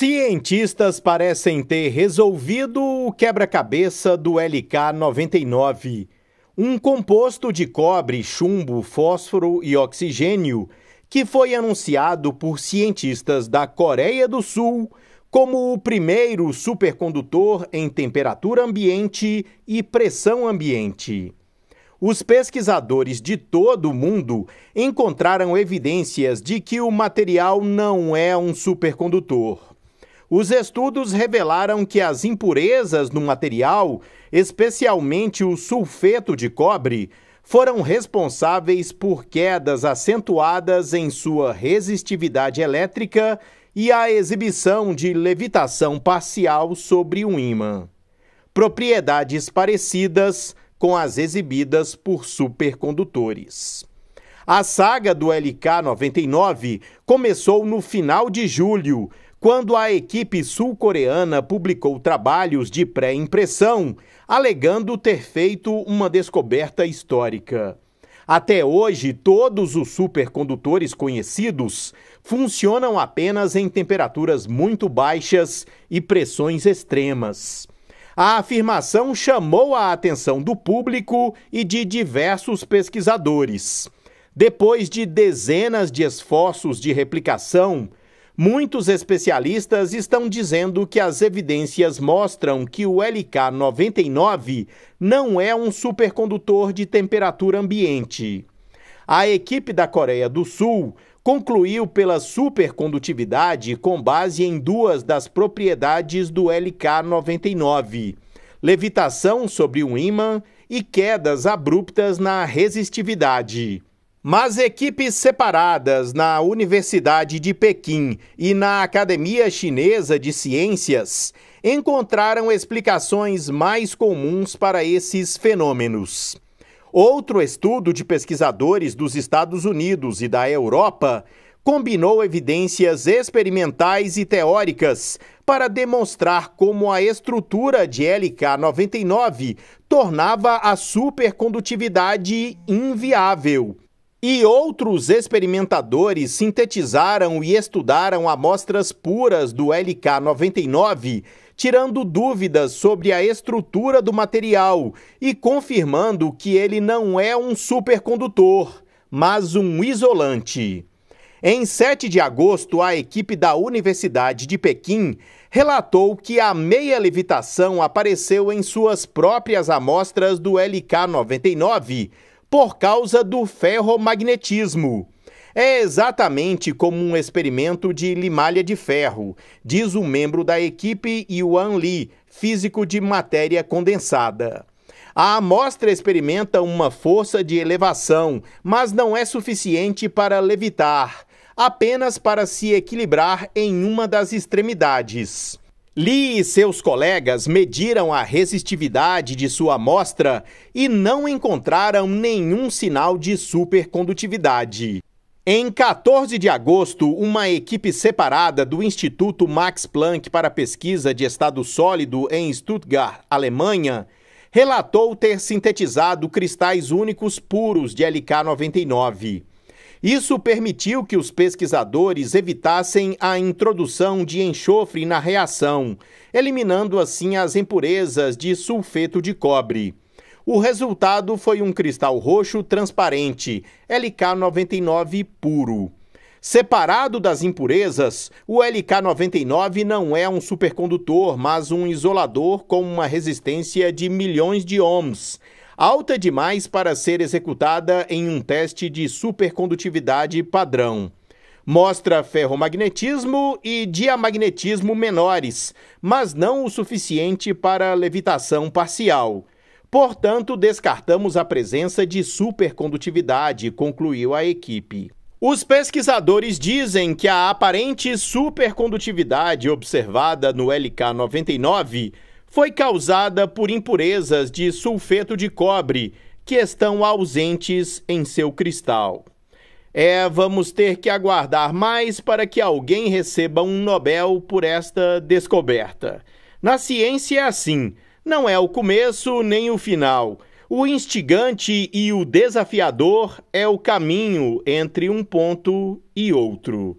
Cientistas parecem ter resolvido o quebra-cabeça do LK-99, um composto de cobre, chumbo, fósforo e oxigênio que foi anunciado por cientistas da Coreia do Sul como o primeiro supercondutor em temperatura ambiente e pressão ambiente. Os pesquisadores de todo o mundo encontraram evidências de que o material não é um supercondutor. Os estudos revelaram que as impurezas no material, especialmente o sulfeto de cobre, foram responsáveis por quedas acentuadas em sua resistividade elétrica e a exibição de levitação parcial sobre um ímã. Propriedades parecidas com as exibidas por supercondutores. A saga do LK-99 começou no final de julho, quando a equipe sul-coreana publicou trabalhos de pré-impressão, alegando ter feito uma descoberta histórica. Até hoje, todos os supercondutores conhecidos funcionam apenas em temperaturas muito baixas e pressões extremas. A afirmação chamou a atenção do público e de diversos pesquisadores. Depois de dezenas de esforços de replicação, Muitos especialistas estão dizendo que as evidências mostram que o LK99 não é um supercondutor de temperatura ambiente. A equipe da Coreia do Sul concluiu pela supercondutividade com base em duas das propriedades do LK99: levitação sobre um ímã e quedas abruptas na resistividade. Mas equipes separadas na Universidade de Pequim e na Academia Chinesa de Ciências encontraram explicações mais comuns para esses fenômenos. Outro estudo de pesquisadores dos Estados Unidos e da Europa combinou evidências experimentais e teóricas para demonstrar como a estrutura de LK99 tornava a supercondutividade inviável e outros experimentadores sintetizaram e estudaram amostras puras do LK99, tirando dúvidas sobre a estrutura do material e confirmando que ele não é um supercondutor, mas um isolante. Em 7 de agosto, a equipe da Universidade de Pequim relatou que a meia levitação apareceu em suas próprias amostras do LK99 por causa do ferromagnetismo. É exatamente como um experimento de limalha de ferro, diz um membro da equipe Yuan Li, físico de matéria condensada. A amostra experimenta uma força de elevação, mas não é suficiente para levitar, apenas para se equilibrar em uma das extremidades. Lee e seus colegas mediram a resistividade de sua amostra e não encontraram nenhum sinal de supercondutividade. Em 14 de agosto, uma equipe separada do Instituto Max Planck para Pesquisa de Estado Sólido em Stuttgart, Alemanha, relatou ter sintetizado cristais únicos puros de LK99. Isso permitiu que os pesquisadores evitassem a introdução de enxofre na reação, eliminando assim as impurezas de sulfeto de cobre. O resultado foi um cristal roxo transparente, LK99 puro. Separado das impurezas, o LK99 não é um supercondutor, mas um isolador com uma resistência de milhões de ohms alta demais para ser executada em um teste de supercondutividade padrão. Mostra ferromagnetismo e diamagnetismo menores, mas não o suficiente para levitação parcial. Portanto, descartamos a presença de supercondutividade, concluiu a equipe. Os pesquisadores dizem que a aparente supercondutividade observada no LK99 foi causada por impurezas de sulfeto de cobre que estão ausentes em seu cristal. É, vamos ter que aguardar mais para que alguém receba um Nobel por esta descoberta. Na ciência é assim: não é o começo nem o final. O instigante e o desafiador é o caminho entre um ponto e outro.